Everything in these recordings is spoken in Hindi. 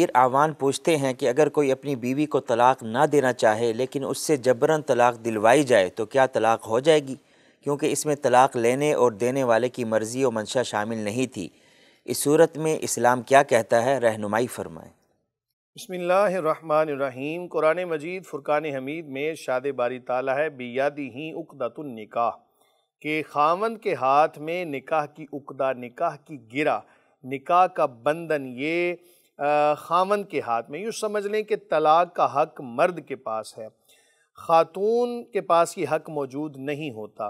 फिर आवान पूछते हैं कि अगर कोई अपनी बीवी को तलाक ना देना चाहे लेकिन उससे जबरन तलाक दिलवाई जाए तो क्या तलाक हो जाएगी क्योंकि इसमें तलाक लेने और देने वाले की मर्ज़ी और मंशा शामिल नहीं थी इस सूरत में इस्लाम क्या कहता है रहनुमाई फरमाएँ बसमीम कुरान मजीद फ़ुरकान हमीद में शाद बारी ताला है बियादी ही निकाह के खामन के हाथ में निकाह की उकदा निकाह की गिरा निकाह का बंधन ये खामन के हाथ में यूँ समझ लें कि तलाक़ का हक मर्द के पास है ख़ातून के पास ये हक मौजूद नहीं होता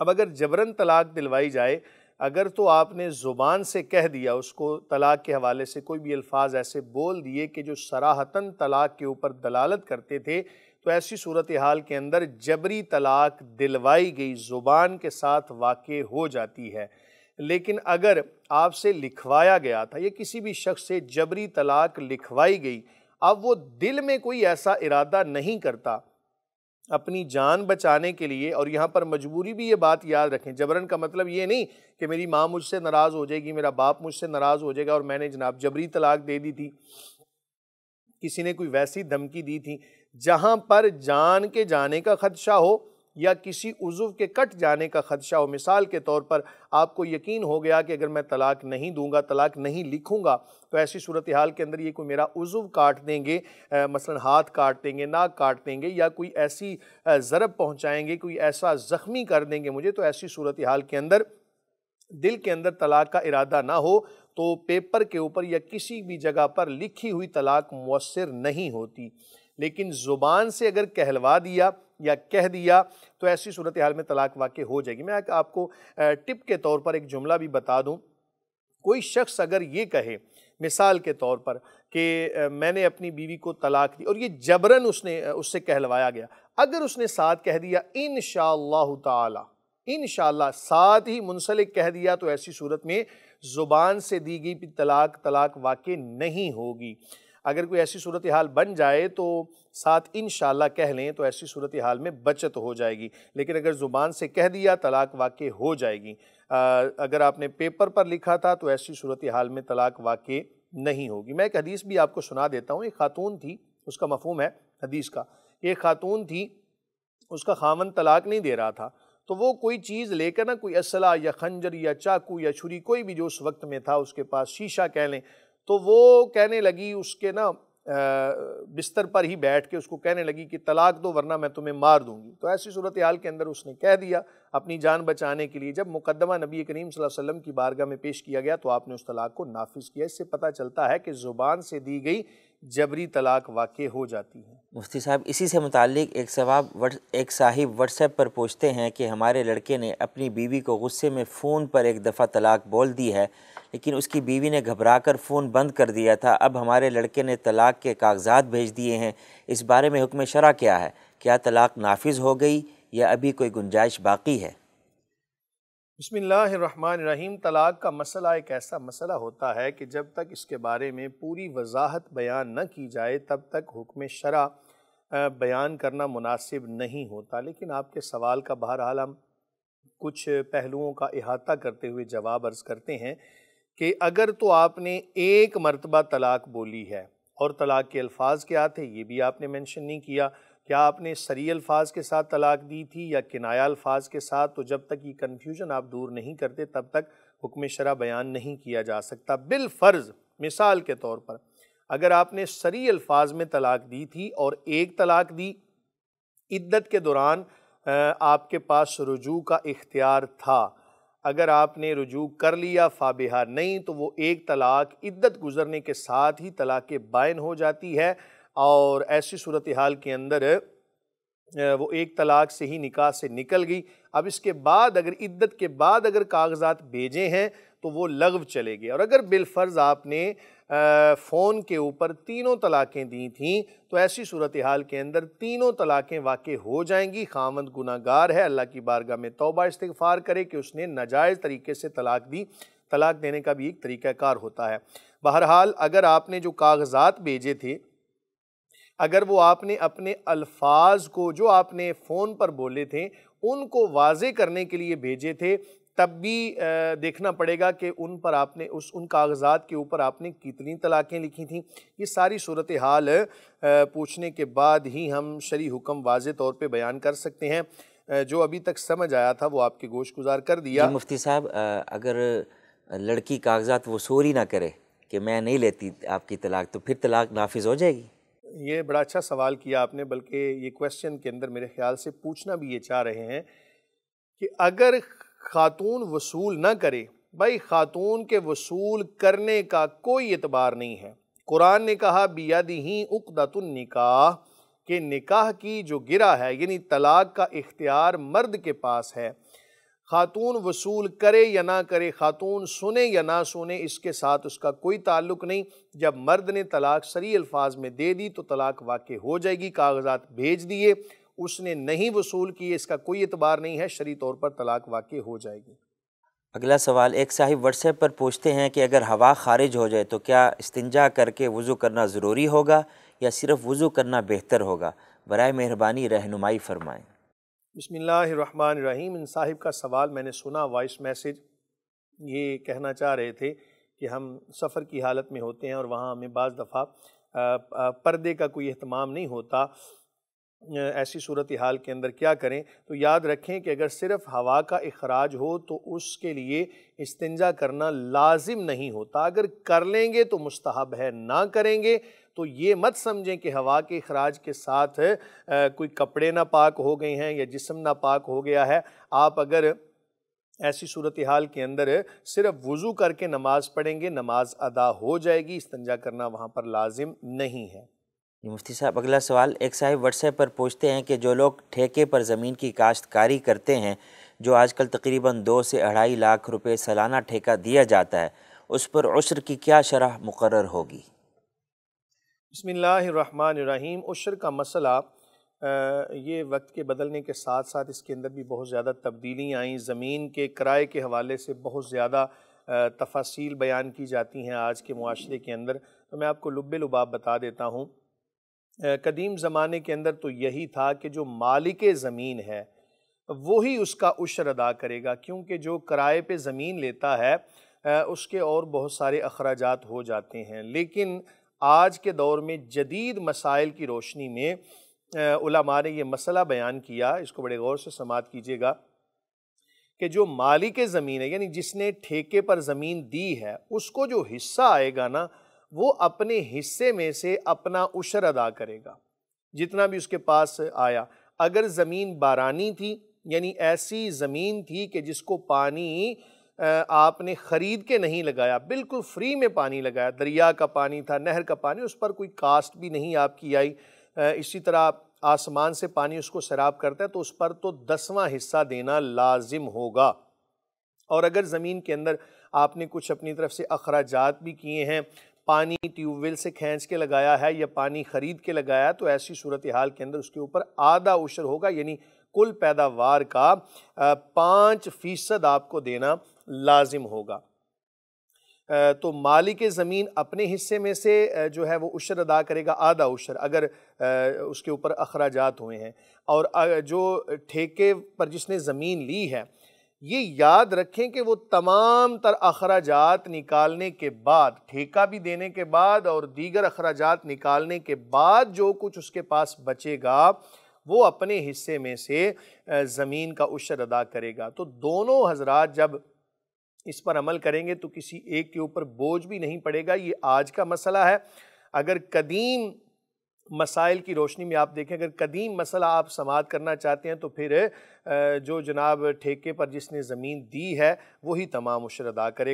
अब अगर जबरन तलाक़ दिलवाई जाए अगर तो आपने ज़ुबान से कह दिया उसको तलाक़ के हवाले से कोई भी अल्फाज ऐसे बोल दिए कि जो सराहतन तलाक़ के ऊपर दलालत करते थे तो ऐसी सूरत हाल के अंदर जबरी तलाक दिलवाई गई ज़ुबान के साथ वाक़ हो जाती है लेकिन अगर आपसे लिखवाया गया था या किसी भी शख्स से जबरी तलाक लिखवाई गई अब वो दिल में कोई ऐसा इरादा नहीं करता अपनी जान बचाने के लिए और यहाँ पर मजबूरी भी ये बात याद रखें जबरन का मतलब ये नहीं कि मेरी माँ मुझसे नाराज़ हो जाएगी मेरा बाप मुझसे नाराज़ हो जाएगा और मैंने जनाब जबरी तलाक दे दी थी किसी ने कोई वैसी धमकी दी थी जहाँ पर जान के जाने का ख़दशा हो या किसी उज़ुव के कट जाने का ख़दशा हो मिसाल के तौर पर आपको यकीन हो गया कि अगर मैं तलाक नहीं दूंगा तलाक नहीं लिखूंगा तो ऐसी सूरत हाल के अंदर ये कोई मेरा उज़ुव काट देंगे मसलन हाथ काट देंगे नाक काट देंगे या कोई ऐसी ज़रब पहुँचाएँगे कोई ऐसा ज़ख्मी कर देंगे मुझे तो ऐसी सूरत हाल के अंदर दिल के अंदर तलाक का इरादा ना हो तो पेपर के ऊपर या किसी भी जगह पर लिखी हुई तलाक मौसर नहीं होती लेकिन ज़ुबान से अगर कहलवा दिया या कह दिया तो ऐसी सूरत हाल में तलाक वाक़ हो जाएगी मैं आपको टिप के तौर पर एक जुमला भी बता दूँ कोई शख्स अगर ये कहे मिसाल के तौर पर कि मैंने अपनी बीवी को तलाक दी और ये जबरन उसने उससे कहलवाया गया अगर उसने साथ कह दिया इन ताला साथ ही मुंसलिक कह दिया तो ऐसी सूरत में ज़ुबान से दी गई तलाक तलाक वाक़ नहीं होगी अगर कोई ऐसी सूरत हाल बन जाए तो साथ इन कह लें तो ऐसी सूरत हाल में बचत हो जाएगी लेकिन अगर ज़ुबान से कह दिया तलाक वाक़ हो जाएगी आ, अगर आपने पेपर पर लिखा था तो ऐसी सूरत हाल में तलाक वाक़ नहीं होगी मैं एक हदीस भी आपको सुना देता हूँ एक खातून थी उसका मफहम है हदीस का एक खातून थी उसका खामन तलाक नहीं दे रहा था तो वो कोई चीज़ लेकर ना कोई असला या खंजर या चाकू या छुरी कोई भी जो उस वक्त में था उसके पास शीशा कह लें तो वो कहने लगी उसके ना बिस्तर पर ही बैठ के उसको कहने लगी कि तलाक दो वरना मैं तुम्हें मार दूंगी तो ऐसी सूरत हाल के अंदर उसने कह दिया अपनी जान बचाने के लिए जब मुकदमा नबी करीम वसल्लम की बारगाह में पेश किया गया तो आपने उस तलाक को नाफिज किया इससे पता चलता है कि ज़ुबान से दी गई जबरी तलाक वाक़ हो जाती है मुफ्ती साहब इसी से मुतलिक एक सवाब एक साहिब व्हाट्सएप पर पूछते हैं कि हमारे लड़के ने अपनी बीवी को गुस्से में फ़ोन पर एक दफ़ा तलाक बोल दी है लेकिन उसकी बीवी ने घबरा कर फ़ोन बंद कर दिया था अब हमारे लड़के ने तलाक के कागजात भेज दिए हैं इस बारे में हुक्म शरा क्या है क्या तलाक नाफिज हो गई या अभी कोई गुंजाइश बाकी है बसमीम तलाक़ का मसला एक ऐसा मसला होता है कि जब तक इसके बारे में पूरी वजाहत बयान न की जाए तब तक हुक्म शरा बयान करना मुनासिब नहीं होता लेकिन आपके सवाल का बहरहाल हम कुछ पहलुओं का अहाता करते हुए जवाब अर्ज़ करते हैं कि अगर तो आपने एक मरतबा तलाक बोली है और तलाक के अल्फाज क्या थे ये भी आपने मैंशन नहीं किया क्या आपने सरी अल्फाज के साथ तलाक दी थी या किनाया अल्फाज के साथ तो जब तक ये कन्फ्यूजन आप दूर नहीं करते तब तक हुक्म शरा बयान नहीं किया जा सकता बिलफ़र्ज़ मिसाल के तौर पर अगर आपने सरी अल्फाज में तलाक दी थी और एक तलाक दी इद्दत के दौरान आपके पास रुजू का इख्तियार था अगर आपने रुजू कर लिया फाबिहा नहीं तो वो एक तलाक इद्दत गुज़रने के साथ ही तलाक बायन हो जाती है और ऐसी सूरत हाल के अंदर वो एक तलाक से ही निकाह से निकल गई अब इसके बाद अगर इद्दत के बाद अगर कागजात भेजे हैं तो वो लगव चले गए और अगर बिलफर्ज़ आपने फ़ोन के ऊपर तीनों तलाक़ें दी थीं तो ऐसी सूरत हाल के अंदर तीनों तलाक़ें वाक़ हो जाएंगी खामद गुनागार है अल्लाह की बारगाह में तोबा इस्तफ़ार करे कि उसने नाजायज़ तरीके से तलाक दी तलाक देने का भी एक तरीक़ाकार होता है बहरहाल अगर आपने जो कागज़ात भेजे थे अगर वो आपने अपने अल्फाज को जो आपने फ़ोन पर बोले थे उनको वाजे करने के लिए भेजे थे तब भी देखना पड़ेगा कि उन पर आपने उस उन कागजात के ऊपर आपने कितनी तलाक़ें लिखी थी ये सारी सूरत हाल पूछने के बाद ही हम शरी हुक्म वाज तौर पर बयान कर सकते हैं जो अभी तक समझ आया था वो आपके गोश गुजार कर दिया मुफ्ती साहब अगर लड़की कागजात वो ही ना करे कि मैं नहीं लेती आपकी तलाक तो फिर तलाक नाफिज हो जाएगी ये बड़ा अच्छा सवाल किया आपने बल्कि ये क्वेश्चन के अंदर मेरे ख्याल से पूछना भी ये चाह रहे हैं कि अगर ख़ातून वसूल ना करे भाई ख़ातून के वसूल करने का कोई एतबार नहीं है कुरान ने कहा बियादी ही निकाह के निकाह की जो गिरा है यानी तलाक का इख्तियार मर्द के पास है खातून वसूल करे या ना करे खातून सुने या ना सुने इसके साथ उसका कोई ताल्लुक नहीं जब मर्द ने तलाक सरी अल्फाज में दे दी तो तलाक वाक़ हो जाएगी कागजात भेज दिए उसने नहीं वसूल किए इसका कोई एतबार नहीं है शरी तौर पर तलाक वाक़ हो जाएगी अगला सवाल एक साहिब व्हाट्सएप पर पूछते हैं कि अगर हवा खारिज हो जाए तो क्या इस्तंजा करके वज़ू करना ज़रूरी होगा या सिर्फ़ वज़ू करना बेहतर होगा बर मेहरबानी रहनुमाई फरमाएँ बसमिल्ल इन साहिब का सवाल मैंने सुना वॉइस मैसेज ये कहना चाह रहे थे कि हम सफ़र की हालत में होते हैं और वहाँ हमें बज़ दफ़ा पर्दे का कोई अहतमाम नहीं होता ऐसी सूरत हाल के अंदर क्या करें तो याद रखें कि अगर सिर्फ हवा का अखराज हो तो उसके लिए इस्तंजा करना लाजिम नहीं होता अगर कर लेंगे तो मुस्तहब है ना करेंगे तो ये मत समझें कि हवा के अखराज के साथ आ, कोई कपड़े ना पाक हो गए हैं या जिसम ना पाक हो गया है आप अगर ऐसी सूरत हाल के अंदर सिर्फ वज़ू करके नमाज़ पढ़ेंगे नमाज अदा हो जाएगी इस्तंजा करना वहाँ पर लाजिम नहीं है मुफ्ती साहब अगला सवाल एक साहिब व्हाट्सएप पर पूछते हैं कि जो लोग ठेके पर ज़मीन की काश्तकारी करते हैं जो आजकल तकरीबन दो से अढ़ाई लाख रुपए सालाना ठेका दिया जाता है उस पर उसर की क्या शरह मुकर होगी बसमीम उशर का मसला ये वक्त के बदलने के साथ साथ इसके अंदर भी बहुत ज़्यादा तब्दीलियाँ आईं ज़मीन के किराए के हवाले से बहुत ज़्यादा तफासिल बयान की जाती हैं आज के माशरे के अंदर तो मैं आपको लुब लुबाब बता देता हूँ कदीम ज़माने के अंदर तो यही था कि जो मालिक ज़मीन है वही उसका उशर अदा करेगा क्योंकि जो किराए पर ज़मीन लेता है उसके और बहुत सारे अखराज हो जाते हैं लेकिन आज के दौर में जदीद मसाइल की रोशनी में उलमा ने यह मसला बयान किया इसको बड़े गौर से समात कीजिएगा कि जो मालिक ज़मीन है यानी जिसने ठेके पर ज़मीन दी है उसको जो हिस्सा आएगा ना वो अपने हिस्से में से अपना उशर अदा करेगा जितना भी उसके पास आया अगर ज़मीन बारानी थी यानी ऐसी ज़मीन थी कि जिसको पानी आपने ख़रीद के नहीं लगाया बिल्कुल फ्री में पानी लगाया दरिया का पानी था नहर का पानी उस पर कोई कास्ट भी नहीं आपकी आई इसी तरह आप आसमान से पानी उसको शराब करता है तो उस पर तो दसवां हिस्सा देना लाजिम होगा और अगर ज़मीन के अंदर आपने कुछ अपनी तरफ से अखराज भी किए हैं पानी ट्यूबवेल से खींच के लगाया है या पानी ख़रीद के लगाया तो ऐसी सूरत हाल के अंदर उसके ऊपर आधा उशर होगा यानी कुल पैदावार का पाँच फ़ीसद आपको देना लाजिम होगा तो मालिक ज़मीन अपने हिस्से में से जो है वो उशर अदा करेगा आधा उशर अगर उसके ऊपर अखराज हुए हैं और जो ठेके पर जिसने ज़मीन ली है ये याद रखें कि वो तमाम तर अखराज निकालने के बाद ठेका भी देने के बाद और दीगर अखराज निकालने के बाद जो कुछ उसके पास बचेगा वो अपने हिस्से में से ज़मीन का उशर अदा करेगा तो दोनों हजरात जब इस पर अमल करेंगे तो किसी एक के ऊपर बोझ भी नहीं पड़ेगा ये आज का मसला है अगर कदीम मसाइल की रोशनी में आप देखें अगर कदीम मसला आप समात करना चाहते हैं तो फिर जो जनाब ठेके पर जिसने ज़मीन दी है वही तमाम उशर अदा करेगा